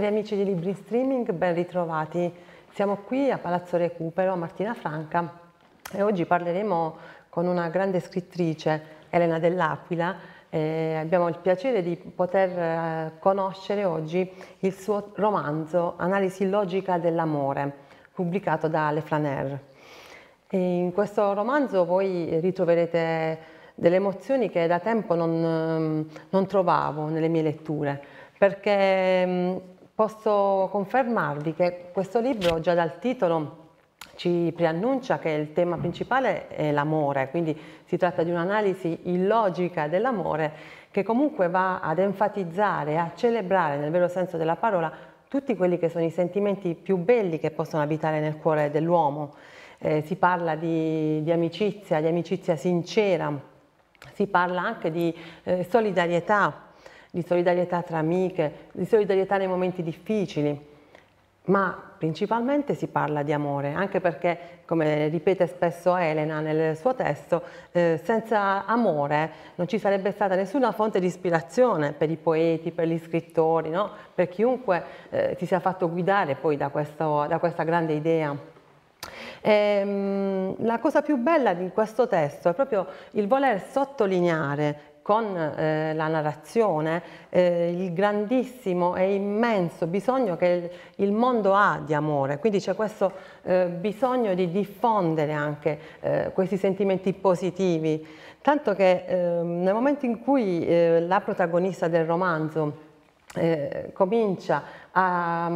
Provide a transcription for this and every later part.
Cari amici di Libri in Streaming, ben ritrovati. Siamo qui a Palazzo Recupero, a Martina Franca e oggi parleremo con una grande scrittrice, Elena Dell'Aquila. Eh, abbiamo il piacere di poter eh, conoscere oggi il suo romanzo Analisi logica dell'amore, pubblicato da Le Flaner. E in questo romanzo voi ritroverete delle emozioni che da tempo non, ehm, non trovavo nelle mie letture, perché ehm, Posso confermarvi che questo libro già dal titolo ci preannuncia che il tema principale è l'amore, quindi si tratta di un'analisi illogica dell'amore che comunque va ad enfatizzare, a celebrare nel vero senso della parola tutti quelli che sono i sentimenti più belli che possono abitare nel cuore dell'uomo. Eh, si parla di, di, amicizia, di amicizia sincera, si parla anche di eh, solidarietà, di solidarietà tra amiche, di solidarietà nei momenti difficili, ma principalmente si parla di amore, anche perché, come ripete spesso Elena nel suo testo, eh, senza amore non ci sarebbe stata nessuna fonte di ispirazione per i poeti, per gli scrittori, no? per chiunque eh, si sia fatto guidare poi da, questo, da questa grande idea. Ehm, la cosa più bella di questo testo è proprio il voler sottolineare con eh, la narrazione eh, il grandissimo e immenso bisogno che il, il mondo ha di amore, quindi c'è questo eh, bisogno di diffondere anche eh, questi sentimenti positivi, tanto che ehm, nel momento in cui eh, la protagonista del romanzo eh, comincia a,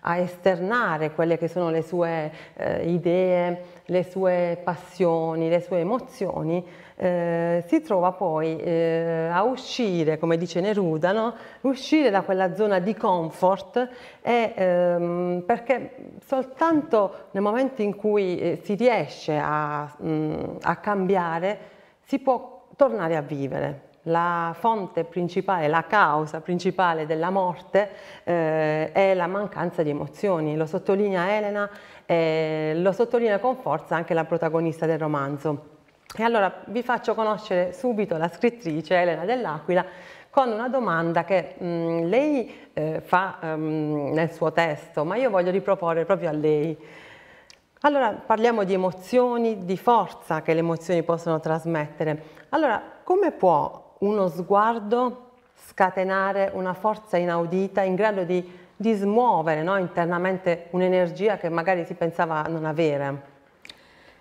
a, esternare quelle che sono le sue eh, idee, le sue passioni, le sue emozioni, eh, si trova poi eh, a uscire, come dice Neruda, no? uscire da quella zona di comfort e, ehm, perché soltanto nel momento in cui eh, si riesce a, mh, mm, a cambiare si può tornare a vivere la fonte principale, la causa principale della morte eh, è la mancanza di emozioni, lo sottolinea Elena e lo sottolinea con forza anche la protagonista del romanzo. E allora vi faccio conoscere subito la scrittrice Elena dell'Aquila con una domanda che mh, mm, lei eh, fa um, nel suo testo, ma io voglio riproporre proprio a lei. Allora parliamo di emozioni, di forza che le emozioni possono trasmettere. Allora come può uno sguardo scatenare una forza inaudita in grado di, di smuovere no, internamente un'energia che magari si pensava non avere?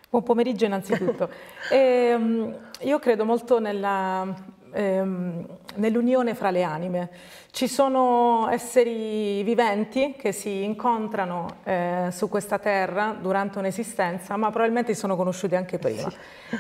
Buon pomeriggio innanzitutto. e, ehm, io credo molto nella ehm, nell'unione fra le anime. Ci sono esseri viventi che si incontrano eh, su questa terra durante un'esistenza, ma probabilmente si sono conosciuti anche prima.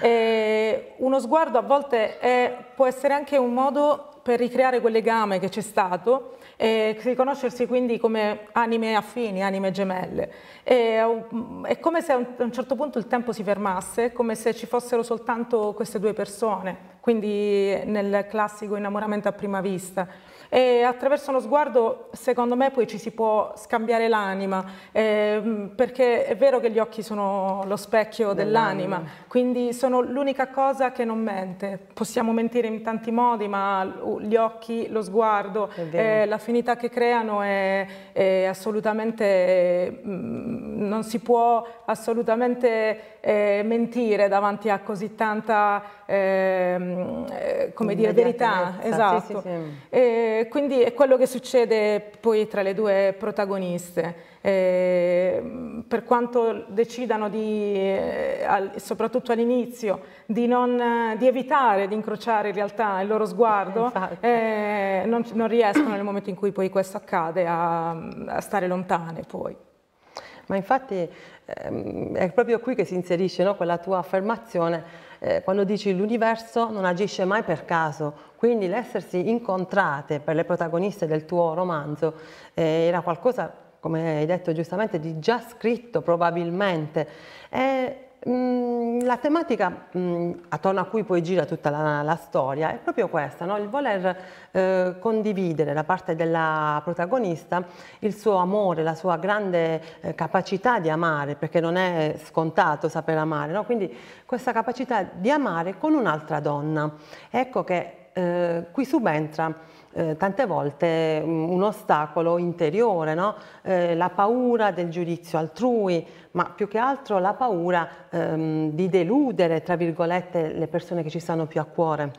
E uno sguardo a volte è, può essere anche un modo per ricreare quel legame che c'è stato e riconoscersi quindi come anime affini, anime gemelle. E, mm, è come se a a un certo punto il tempo si fermasse, come se ci fossero soltanto queste due persone, quindi nel classico innamoramento a prima vista e attraverso uno sguardo secondo me poi ci si può scambiare l'anima eh, perché è vero che gli occhi sono lo specchio dell'anima dell quindi sono l'unica cosa che non mente possiamo mentire in tanti modi ma gli occhi, lo sguardo eh, l'affinità che creano è, è assolutamente mh, mm, non si può assolutamente eh, mentire davanti a così tanta ehm, eh, come dire, verità. Ah, esatto. Sì, sì, eh, sì. quindi è quello che succede poi tra le due protagoniste. Eh, per quanto decidano di, eh, soprattutto all'inizio, di, di, evitare di incrociare in realtà il loro sguardo, eh, non, non, riescono nel momento in cui poi questo accade a, a stare lontane poi. Ma infatti ehm, è proprio qui che si inserisce no, quella tua affermazione eh, quando dici l'universo non agisce mai per caso, quindi l'essersi incontrate per le protagoniste del tuo romanzo eh, era qualcosa, come hai detto giustamente, di già scritto probabilmente. E eh, Mm, la tematica mh, mm, attorno a cui poi gira tutta la, la storia è proprio questa, no? il voler eh, condividere da parte della protagonista il suo amore, la sua grande eh, capacità di amare, perché non è scontato saper amare, no? quindi questa capacità di amare con un'altra donna. Ecco che eh, qui subentra eh, tante volte mm, un ostacolo interiore, no? eh, la paura del giudizio altrui, ma più che altro la paura ehm, di deludere, tra virgolette, le persone che ci stanno più a cuore.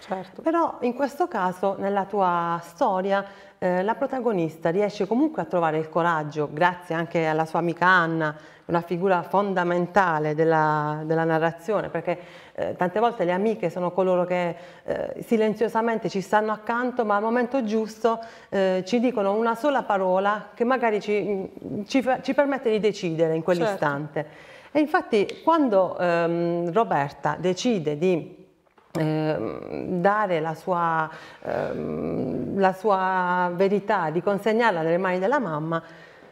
Certo. Però in questo caso, nella tua storia, eh, la protagonista riesce comunque a trovare il coraggio, grazie anche alla sua amica Anna, una figura fondamentale della, della narrazione, perché eh, tante volte le amiche sono coloro che eh, silenziosamente ci stanno accanto, ma al momento giusto eh, ci dicono una sola parola che magari ci, mm, ci, ci permette di decidere in quell'istante. Certo. E infatti quando ehm, Roberta decide di Ehm, dare la sua, eh, la sua verità, di consegnarla nelle mani della mamma,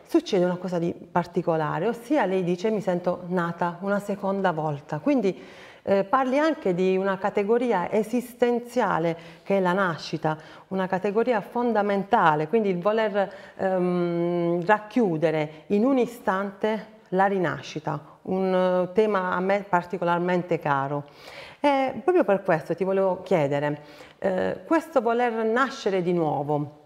succede una cosa di particolare, ossia lei dice mi sento nata una seconda volta, quindi eh, parli anche di una categoria esistenziale che è la nascita, una categoria fondamentale, quindi il voler ehm, racchiudere in un istante la rinascita, un eh, tema a me particolarmente caro. E eh, proprio per questo ti volevo chiedere, eh, questo voler nascere di nuovo,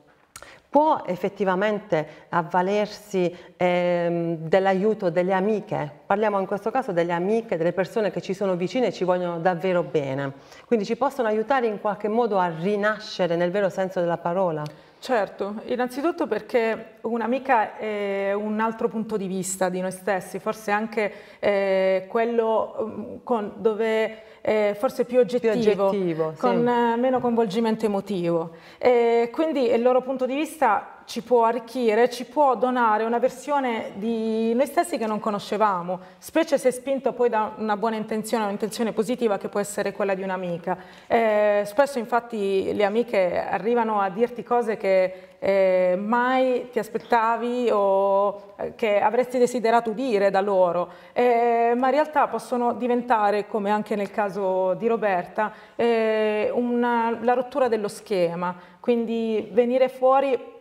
può effettivamente avvalersi eh, dell'aiuto delle amiche, parliamo in questo caso delle amiche, delle persone che ci sono vicine e ci vogliono davvero bene, quindi ci possono aiutare in qualche modo a rinascere nel vero senso della parola? Certo, innanzitutto perché un'amica è un altro punto di vista di noi stessi, forse anche eh, quello mm, con, dove è forse più oggettivo, più oggettivo con sì. Eh, meno coinvolgimento emotivo. E quindi il loro punto di vista ci può arricchire, ci può donare una versione di noi stessi che non conoscevamo, specie se spinto poi da una buona intenzione, un'intenzione positiva che può essere quella di un'amica. Eh, spesso infatti le amiche arrivano a dirti cose che eh, mai ti aspettavi o eh, che avresti desiderato dire da loro, eh, ma in realtà possono diventare, come anche nel caso di Roberta, eh, una, la rottura dello schema, quindi venire fuori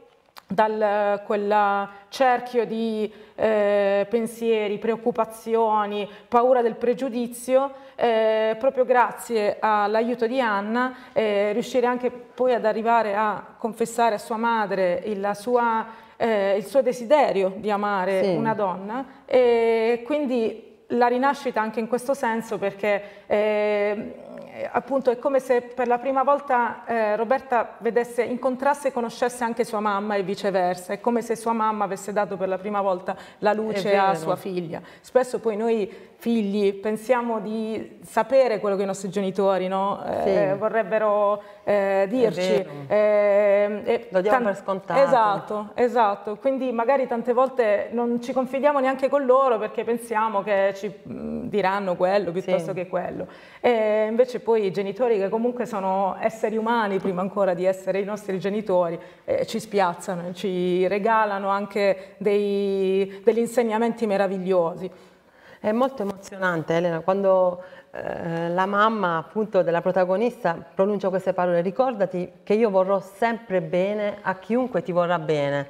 da quel cerchio di eh, pensieri, preoccupazioni, paura del pregiudizio, eh, proprio grazie all'aiuto di Anna eh, riuscire anche poi ad arrivare a confessare a sua madre il, sua, eh, il suo desiderio di amare sì. una donna e quindi la rinascita anche in questo senso perché eh, eh, appunto è come se per la prima volta eh, Roberta vedesse, incontrasse e conoscesse anche sua mamma e viceversa, è come se sua mamma avesse dato per la prima volta la luce a sua figlia. Spesso poi noi figli, pensiamo di sapere quello che i nostri genitori no? Eh, sì. eh, vorrebbero eh, dirci. Eh, Lo diamo per scontato. Esatto, esatto. Quindi magari tante volte non ci confidiamo neanche con loro perché pensiamo che ci mm, diranno quello piuttosto sì. che quello. E invece poi i genitori che comunque sono esseri umani prima ancora di essere i nostri genitori, eh, ci spiazzano, ci regalano anche dei, degli insegnamenti meravigliosi. È molto emozionante Elena, quando eh, la mamma appunto della protagonista pronuncia queste parole, ricordati che io vorrò sempre bene a chiunque ti vorrà bene.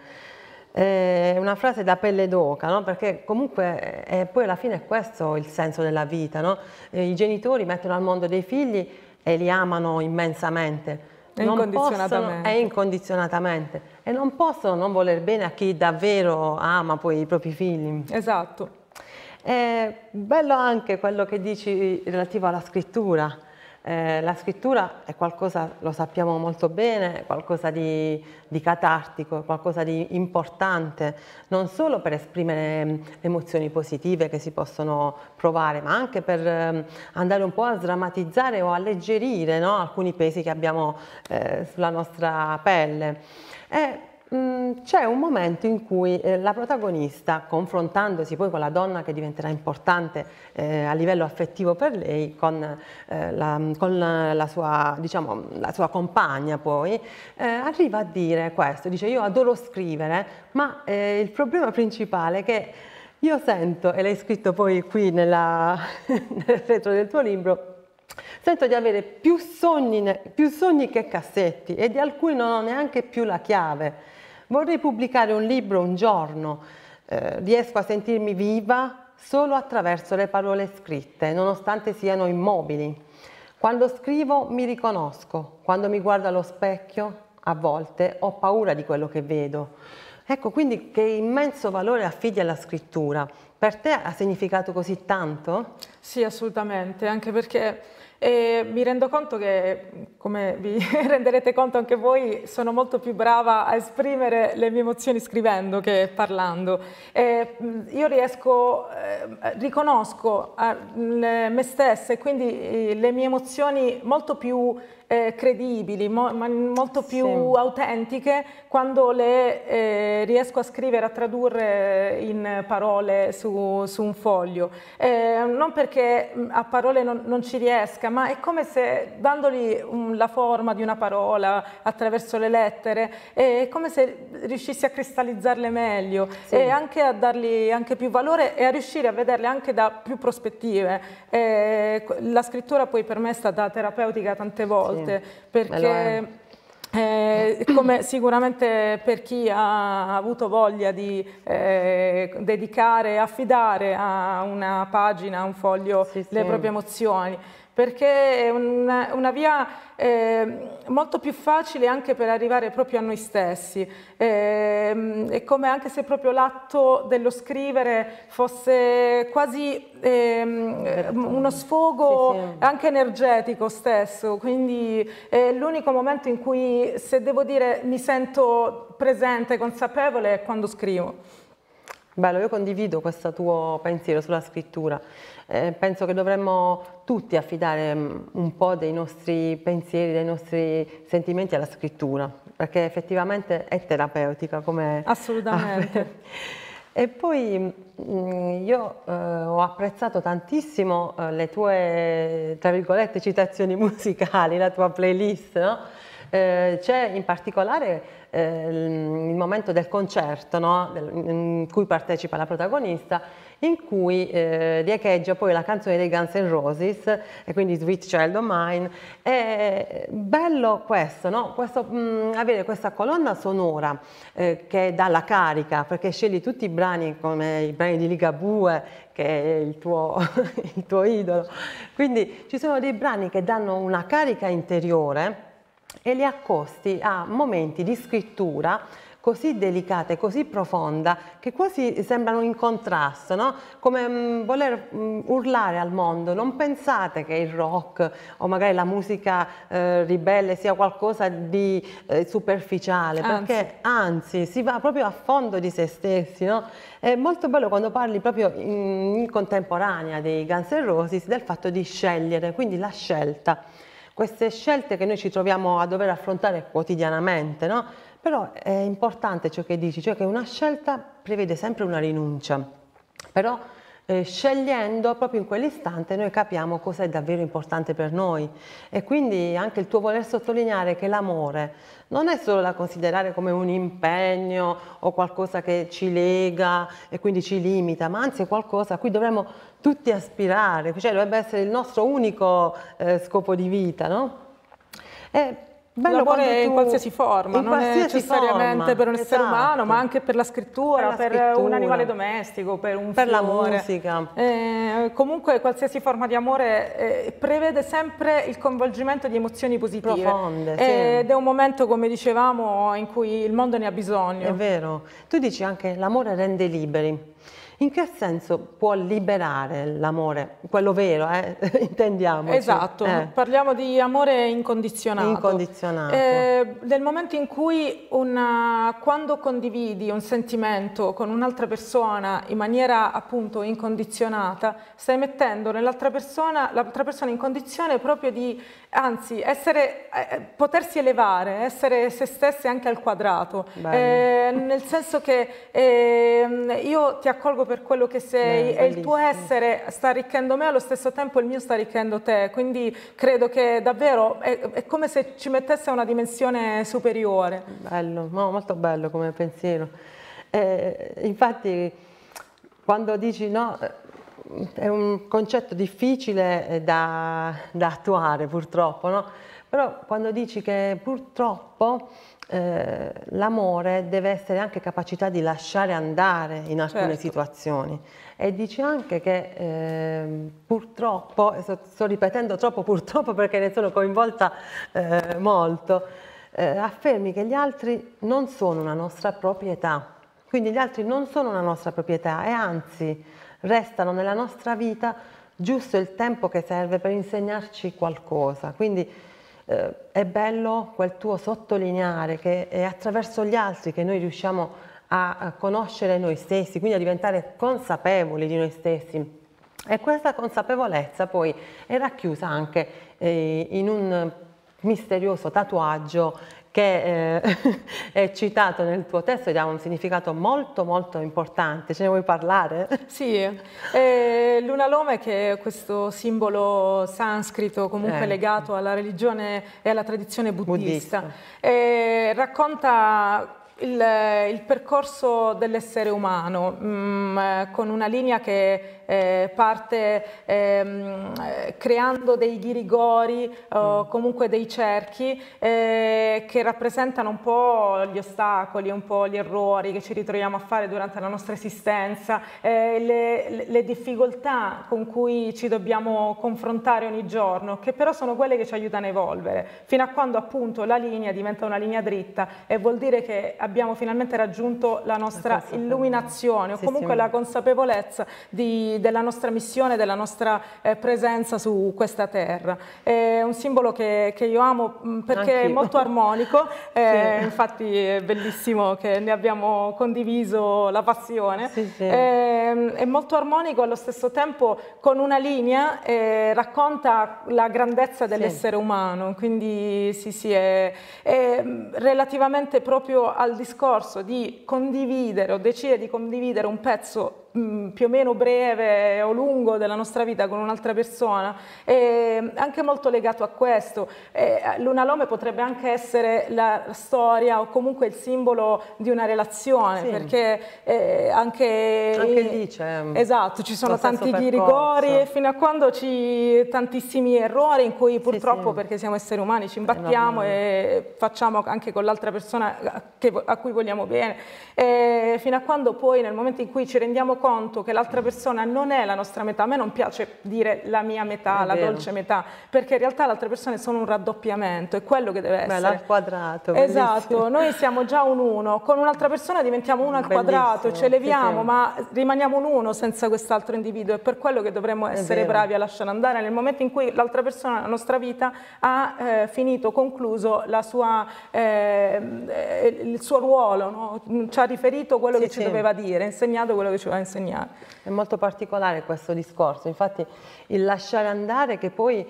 È una frase da pelle d'oca, no? perché comunque eh, eh poi alla fine è questo il senso della vita. No? Eh, I genitori mettono al mondo dei figli e li amano immensamente. E incondizionatamente. Possono, e incondizionatamente. E non possono non voler bene a chi davvero ama poi i propri figli. Esatto. È bello anche quello che dici relativo alla scrittura. Eh, la scrittura è qualcosa, lo sappiamo molto bene, qualcosa di, di catartico, qualcosa di importante, non solo per esprimere emozioni positive che si possono provare, ma anche per ehm, andare un po' a sdrammatizzare o alleggerire no? alcuni pesi che abbiamo eh, sulla nostra pelle. E, Mm, c'è un momento in cui eh, la protagonista, confrontandosi poi con la donna che diventerà importante eh, a livello affettivo per lei, con, eh, la, con la, sua, diciamo, la, sua, compagna poi, arriva a dire questo, dice io adoro scrivere, ma il problema principale è che io sento, e l'hai scritto poi qui nella, nel retro del tuo libro, Sento di avere più sogni, più sogni, che cassetti e di alcuni non ho neanche più la chiave. Vorrei pubblicare un libro un giorno, eh, riesco a sentirmi viva solo attraverso le parole scritte, nonostante siano immobili. Quando scrivo mi riconosco, quando mi guardo allo specchio a volte ho paura di quello che vedo. Ecco, quindi che immenso valore affidi alla scrittura. Per te ha significato così tanto? Sì, assolutamente, anche perché e mi rendo conto che, come vi renderete conto anche voi, sono molto più brava a esprimere le mie emozioni scrivendo che parlando. E io riesco, eh, riconosco me stessa e quindi eh, le mie emozioni molto più eh, credibili, molto più sì. autentiche quando le riesco a scrivere, a tradurre in parole su, su un foglio. non perché a parole non, non ci riesca, Francesca, ma è come se dandogli un, la forma di una parola attraverso le lettere, è come se riuscissi a cristallizzarle meglio sì. e anche a dargli anche più valore e a riuscire a vederle anche da più prospettive. E la scrittura poi per me è stata terapeutica tante volte sì. perché... Eh. eh, come sicuramente per chi ha avuto voglia di eh, dedicare, affidare a una pagina, a un foglio sì, le sì. proprie emozioni perché è una, una via eh, molto più facile anche per arrivare proprio a noi stessi. Eh, è come anche se proprio l'atto dello scrivere fosse quasi eh, uno sfogo sì, sì. anche energetico stesso, quindi è l'unico momento in cui se devo dire mi sento presente, consapevole è quando scrivo. Bello, io condivido questo tuo pensiero sulla scrittura. Eh, penso che dovremmo tutti affidare mm, un po' dei nostri pensieri, dei nostri sentimenti alla scrittura, perché effettivamente è terapeutica come... Assolutamente. e poi mm, io eh, ho apprezzato tantissimo eh, le tue, tra virgolette, citazioni musicali, la tua playlist, no? eh, c'è in particolare eh, il momento del concerto no? in cui partecipa la protagonista, in cui eh, riecheggia poi la canzone dei Guns N' Roses, e quindi Sweet Child of Mine. È bello questo, no? questo mh, mm, avere questa colonna sonora eh, che dà la carica, perché scegli tutti i brani come i brani di Ligabue, che è il tuo, il tuo idolo. Quindi ci sono dei brani che danno una carica interiore e li accosti a momenti di scrittura così delicata e così profonda che quasi sembrano in contrasto, no? come mh, mm, voler mh, mm, urlare al mondo, non pensate che il rock o magari la musica eh, ribelle sia qualcosa di eh, superficiale, anzi. perché anzi si va proprio a fondo di se stessi. No? È molto bello quando parli proprio in, in contemporanea dei Guns N' Roses del fatto di scegliere, quindi la scelta queste scelte che noi ci troviamo a dover affrontare quotidianamente, no? però è importante ciò che dici, cioè che una scelta prevede sempre una rinuncia, però eh, scegliendo proprio in quell'istante noi capiamo cosa è davvero importante per noi e quindi anche il tuo voler sottolineare che l'amore non è solo da considerare come un impegno o qualcosa che ci lega e quindi ci limita, ma anzi è qualcosa a cui dovremmo tutti aspirare, cioè dovrebbe essere il nostro unico eh, scopo di vita, no? È bello L'amore tu... in qualsiasi forma, in non qualsiasi necessariamente forma, per un esatto. essere umano, ma anche per la scrittura, per, la scrittura, per un animale domestico, per un per fiore. la musica. Eh, comunque qualsiasi forma di amore eh, prevede sempre il coinvolgimento di emozioni positive. Profonde, eh, sì. Ed è un momento, come dicevamo, in cui il mondo ne ha bisogno. È vero. Tu dici anche l'amore rende liberi. In che senso può liberare l'amore? Quello vero, eh? intendiamo. Esatto, eh. parliamo di amore incondizionato. Incondizionato. Eh, nel momento in cui una, quando condividi un sentimento con un'altra persona in maniera appunto incondizionata, stai mettendo nell'altra persona, l'altra persona in condizione proprio di, anzi, essere, eh, potersi elevare, essere se stesse anche al quadrato. Eh, nel senso che ehm, io ti accolgo per quello che sei Beh, e il tuo essere sta arricchendo me, allo stesso tempo il mio sta arricchendo te, quindi credo che davvero è, è come se ci mettesse una dimensione superiore. Bello, no, molto bello come pensiero. Eh, infatti quando dici no, eh, è un concetto difficile eh, da, da attuare purtroppo, no? però quando dici che purtroppo eh, l'amore deve essere anche capacità di lasciare andare in alcune certo. situazioni e dice anche che eh, purtroppo, sto, sto, ripetendo troppo purtroppo perché ne sono coinvolta eh, molto, eh, affermi che gli altri non sono una nostra proprietà, quindi gli altri non sono una nostra proprietà e anzi restano nella nostra vita giusto il tempo che serve per insegnarci qualcosa. Quindi eh, è bello quel tuo sottolineare che è attraverso gli altri che noi riusciamo a conoscere noi stessi, quindi a diventare consapevoli di noi stessi. E questa consapevolezza poi è racchiusa anche eh, in un misterioso tatuaggio che eh, è citato nel tuo testo ed ha un significato molto molto importante, ce ne vuoi parlare? Sì, eh, l'unalome che è questo simbolo sanscrito comunque eh. legato alla religione e alla tradizione buddista, buddista. Eh, racconta il, il percorso dell'essere umano mh, mm, eh, con una linea che eh, parte ehm, eh, creando dei ghirigori eh, mm. o comunque dei cerchi eh, che rappresentano un po' gli ostacoli, un po' gli errori che ci ritroviamo a fare durante la nostra esistenza, eh, le, le difficoltà con cui ci dobbiamo confrontare ogni giorno, che però sono quelle che ci aiutano a evolvere, fino a quando appunto la linea diventa una linea dritta e vuol dire che abbiamo abbiamo finalmente raggiunto la nostra la illuminazione sì, o comunque sì. la consapevolezza di, della nostra missione, della nostra eh, presenza su questa terra. È un simbolo che, che io amo mm, perché Anch'io. è molto armonico, eh, infatti è bellissimo che ne abbiamo condiviso la passione. Eh, è molto armonico allo stesso tempo con una linea eh, racconta la grandezza dell'essere umano, quindi sì sì è, è relativamente proprio al discorso di condividere o decidere di condividere un pezzo mh, mm, più o meno breve o lungo della nostra vita con un'altra persona, è anche molto legato a questo. Eh, L'una lome potrebbe anche essere la storia o comunque il simbolo di una relazione, sì. perché eh, anche, anche lì c'è... Esatto, ci sono tanti rigori e fino a quando ci tantissimi errori in cui purtroppo sì, sì. perché siamo esseri umani ci eh, imbattiamo e facciamo anche con l'altra persona a cui vogliamo bene. E fino a quando poi nel momento in cui ci rendiamo conto che l'altra persona non è la nostra metà, a me non piace dire la mia metà, è la vero. dolce metà, perché in realtà le altre persone sono un raddoppiamento, è quello che deve essere. Beh, al quadrato. Esatto, noi siamo già un uno, con un'altra persona diventiamo uno al bellissimo, quadrato, ce leviamo, ma rimaniamo un uno senza quest'altro individuo, è per quello che dovremmo essere bravi a lasciare andare nel momento in cui l'altra persona, la nostra vita, ha eh, finito, concluso sua, ehm, eh, il suo ruolo, no? ci ha riferito quello sì, che ci doveva dire, insegnato quello che ci doveva insegnare insegnare. È molto particolare questo discorso, infatti il lasciare andare che poi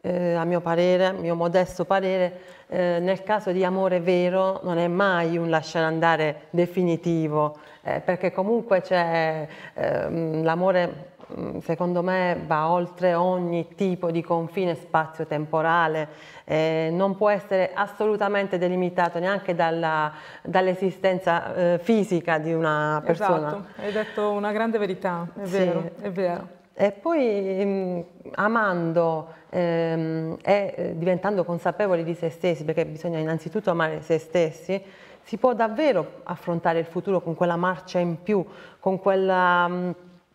eh, a mio parere, mio modesto parere, eh, nel caso di amore vero non è mai un lasciare andare definitivo, eh, perché comunque c'è ehm, l'amore Mm, secondo me va oltre ogni tipo di confine spazio-temporale, eh, non può essere assolutamente delimitato neanche dall'esistenza dall eh, fisica di una persona. Esatto, hai detto una grande verità, è sì. vero, è vero. E poi mm, amando ehm, e eh, diventando consapevoli di se stessi, perché bisogna innanzitutto amare se stessi, si può davvero affrontare il futuro con quella marcia in più, con quella... Mm,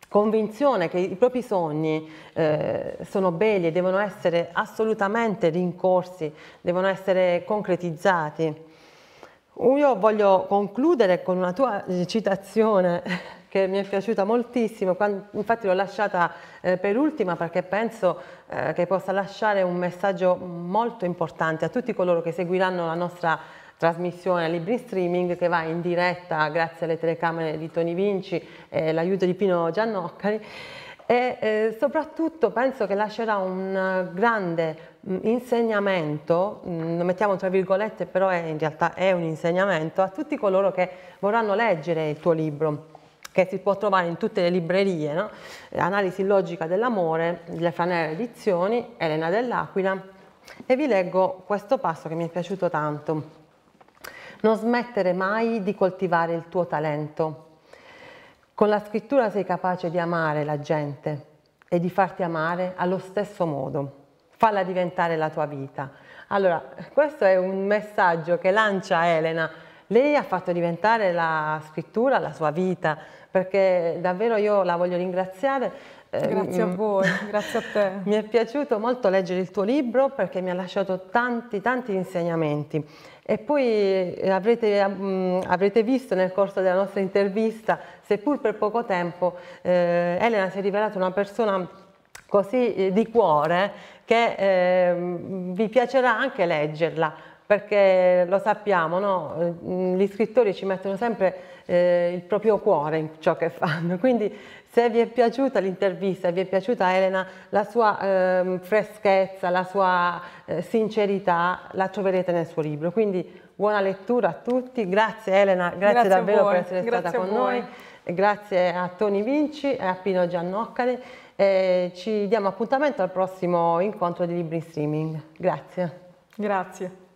convinzione che i propri sogni eh, sono belli e devono essere assolutamente rincorsi, devono essere concretizzati. Io voglio concludere con una tua eh, citazione che mi è piaciuta moltissimo, infatti l'ho lasciata eh, per ultima perché penso eh, che possa lasciare un messaggio molto importante a tutti coloro che seguiranno la nostra trasmissione a Libri Streaming che va in diretta grazie alle telecamere di Toni Vinci e l'aiuto di Pino Giannoccari e eh, soprattutto penso che lascerà un grande mm, insegnamento, mm, lo mettiamo tra virgolette però è, in realtà è un insegnamento a tutti coloro che vorranno leggere il tuo libro che si può trovare in tutte le librerie, no? Analisi logica dell'amore, Le Fanere Edizioni, Elena dell'Aquila e vi leggo questo passo che mi è piaciuto tanto non smettere mai di coltivare il tuo talento. Con la scrittura sei capace di amare la gente e di farti amare allo stesso modo. Falla diventare la tua vita. Allora, questo è un messaggio che lancia Elena. Lei ha fatto diventare la scrittura la sua vita, perché davvero io la voglio ringraziare eh, Grazie a mm, voi, grazie a te. Mi è piaciuto molto leggere il tuo libro perché mi ha lasciato tanti, tanti insegnamenti e poi eh, avrete, um, avrete, visto nel corso della nostra intervista, seppur per poco tempo, eh, Elena si è rivelata una persona così eh, di cuore che eh, vi piacerà anche leggerla perché lo sappiamo, no? Mm, gli scrittori ci mettono sempre eh, il proprio cuore in ciò che fanno, quindi se vi è piaciuta l'intervista, vi è piaciuta Elena, la sua eh, freschezza, la sua eh, sincerità la troverete nel suo libro, quindi buona lettura a tutti, grazie Elena, grazie, grazie davvero per essere grazie stata con noi, grazie a Toni Vinci e a Pino Giannoccari, e ci diamo appuntamento al prossimo incontro di Libri in Streaming, grazie. Grazie.